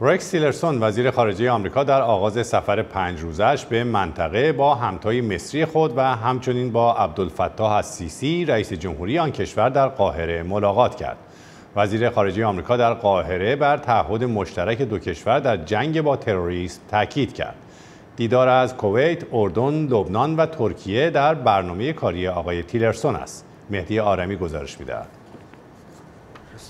رکس تیلرسون وزیر خارجه آمریکا در آغاز سفر پنج روزش به منطقه با همتای مصری خود و همچنین با عبدالفتاح السیسی رئیس جمهوری آن کشور در قاهره ملاقات کرد. وزیر خارجه آمریکا در قاهره بر تعهد مشترک دو کشور در جنگ با تروریسم تاکید کرد. دیدار از کویت، اردن، لبنان و ترکیه در برنامه کاری آقای تیلرسون است. مهدی آرمی گزارش میدهد.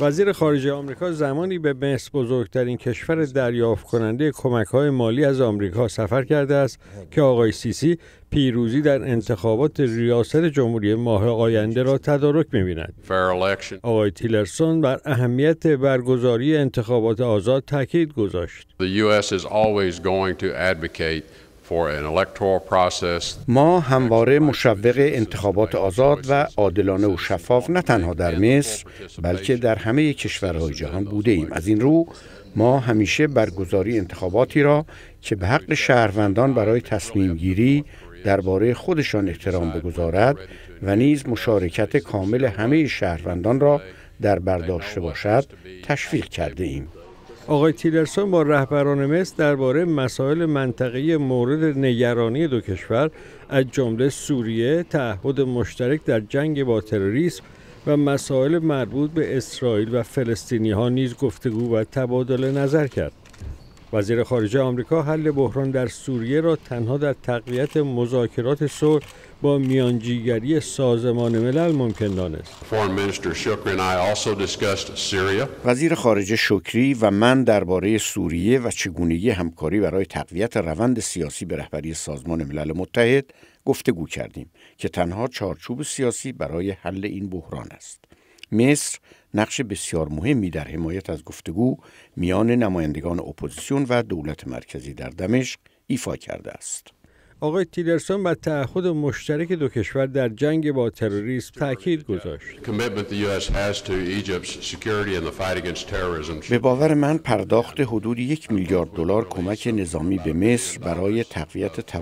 وزیر خارجه آمریکا زمانی به مصر بزرگترین کشور دریافت کننده کمک های مالی از آمریکا سفر کرده است بله. که آقای سیسی پیروزی در انتخابات ریاست جمهوری ماه آینده را تدارک می‌بیند. آقای تیلرسون بر اهمیت برگزاری انتخابات آزاد تاکید گذاشت. The always going to advocate ما همواره مشوق انتخابات آزاد و عادلانه و شفاف نه تنها در مصر بلکه در همه کشورهای جهان بوده ایم از این رو ما همیشه برگزاری انتخاباتی را که به حق شهروندان برای تصمیم گیری درباره خودشان احترام بگذارد و نیز مشارکت کامل همه شهروندان را در برداشته باشد تشویق کرده ایم. آقای تیلرسون با رهبران مصر درباره مسائل منطقی مورد نگرانی دو کشور از جمله سوریه، تعهد مشترک در جنگ با تروریسم و مسائل مربوط به اسرائیل و فلسطینی ها نیز گفتگو و تبادل نظر کرد. وزیر خارجه آمریکا حل بحران در سوریه را تنها در تقویت مذاکرات صلح با میانجیگری سازمان ملل ممکن دانست. وزیر خارجه شکری و من درباره سوریه و چگونگی همکاری برای تقویت روند سیاسی به رهبری سازمان ملل متحد گفتگو کردیم که تنها چارچوب سیاسی برای حل این بحران است. مصر نقش بسیار مهمی در حمایت از گفتگو میان نمایندگان اپوزیسیون و دولت مرکزی در دمشق ایفا کرده است. آقای تیلرسون بر تعهد مشترک دو کشور در جنگ با تروریسم تاکید گذاشت. به باور من پرداخت حدود یک میلیارد دلار کمک نظامی به مصر برای تقویت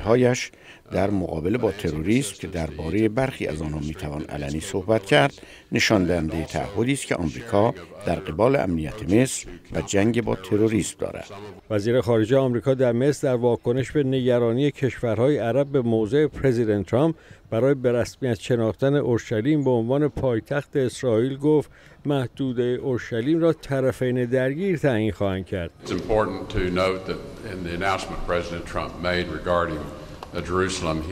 هایش در مقابله با تروریسم که درباره برخی از آنها میتوان علنی صحبت کرد نشان دهنده تعهدی است که آمریکا در قبال امنیت مصر و جنگ با تروریسم دارد وزیر خارجه آمریکا در مصر در واکنش به نگرانی کشورهای عرب به موضع پرزیدنت ترامپ برای به رسمیت شناختن اورشلیم به عنوان پایتخت اسرائیل گفت محدوده اورشلیم را طرفین درگیر تعیین خواهند کرد.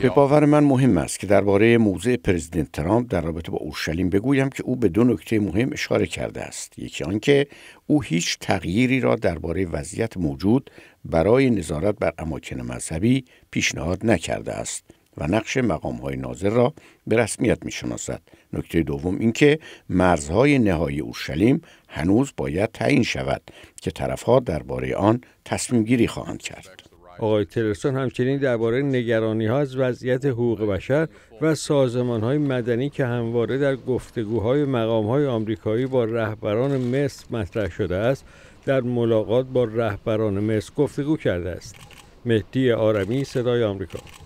به باور من مهم است که درباره موضع پرزیدنت ترامپ در رابطه با اورشلیم بگویم که او به دو نکته مهم اشاره کرده است یکی آنکه او هیچ تغییری را درباره وضعیت موجود برای نظارت بر اماکن مذهبی پیشنهاد نکرده است و نقش مقام های ناظر را به رسمیت می نکته دوم اینکه مرزهای نهایی اورشلیم هنوز باید تعیین شود که طرفها درباره آن تصمیم گیری خواهند کرد. آقای تلرسون همچنین درباره نگرانی ها از وضعیت حقوق بشر و سازمان های مدنی که همواره در گفتگوهای مقام های آمریکایی با رهبران مصر مطرح شده است در ملاقات با رهبران مصر گفتگو کرده است مهدی آرمی صدای آمریکا